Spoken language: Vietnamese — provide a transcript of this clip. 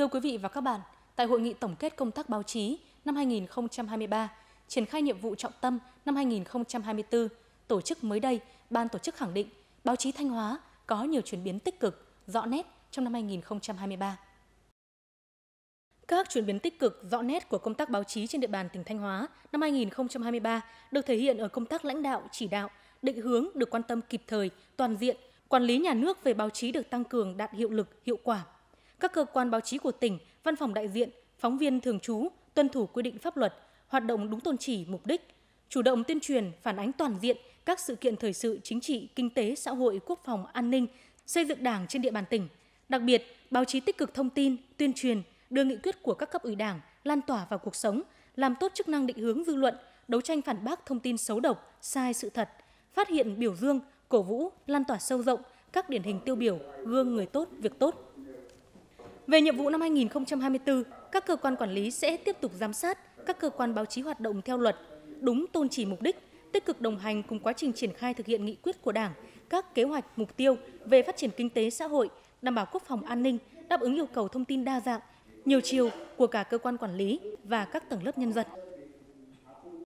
Thưa quý vị và các bạn, tại hội nghị tổng kết công tác báo chí năm 2023, triển khai nhiệm vụ trọng tâm năm 2024, tổ chức mới đây, ban tổ chức khẳng định báo chí Thanh Hóa có nhiều chuyển biến tích cực, rõ nét trong năm 2023. Các chuyển biến tích cực, rõ nét của công tác báo chí trên địa bàn tỉnh Thanh Hóa năm 2023 được thể hiện ở công tác lãnh đạo, chỉ đạo, định hướng được quan tâm kịp thời, toàn diện, quản lý nhà nước về báo chí được tăng cường đạt hiệu lực, hiệu quả, các cơ quan báo chí của tỉnh, văn phòng đại diện, phóng viên thường trú tuân thủ quy định pháp luật, hoạt động đúng tôn chỉ, mục đích, chủ động tuyên truyền, phản ánh toàn diện các sự kiện thời sự chính trị, kinh tế, xã hội, quốc phòng, an ninh, xây dựng Đảng trên địa bàn tỉnh. Đặc biệt, báo chí tích cực thông tin, tuyên truyền, đưa nghị quyết của các cấp ủy Đảng lan tỏa vào cuộc sống, làm tốt chức năng định hướng dư luận, đấu tranh phản bác thông tin xấu độc, sai sự thật, phát hiện biểu dương, cổ vũ, lan tỏa sâu rộng các điển hình tiêu biểu, gương người tốt, việc tốt, về nhiệm vụ năm 2024, các cơ quan quản lý sẽ tiếp tục giám sát các cơ quan báo chí hoạt động theo luật, đúng tôn chỉ mục đích, tích cực đồng hành cùng quá trình triển khai thực hiện nghị quyết của Đảng, các kế hoạch, mục tiêu về phát triển kinh tế xã hội, đảm bảo quốc phòng an ninh, đáp ứng yêu cầu thông tin đa dạng, nhiều chiều của cả cơ quan quản lý và các tầng lớp nhân dân.